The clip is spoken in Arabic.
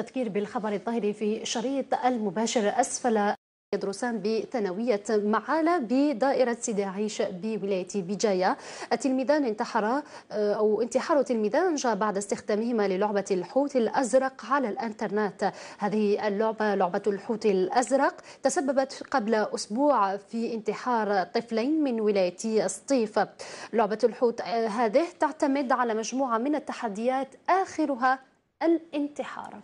تذكير بالخبر الظاهر في شريط المباشر أسفل يدرسان بثانوية معالة بدائرة سيدي عيش بولاية بجاية التلميذان انتحرا آه، أو انتحار تلميذان جاء بعد استخدامهما للعبة الحوت الأزرق على الإنترنت هذه اللعبة لعبة الحوت الأزرق تسببت قبل أسبوع في انتحار طفلين من ولاية سطيف لعبة الحوت آه، هذه تعتمد على مجموعة من التحديات آخرها الانتحار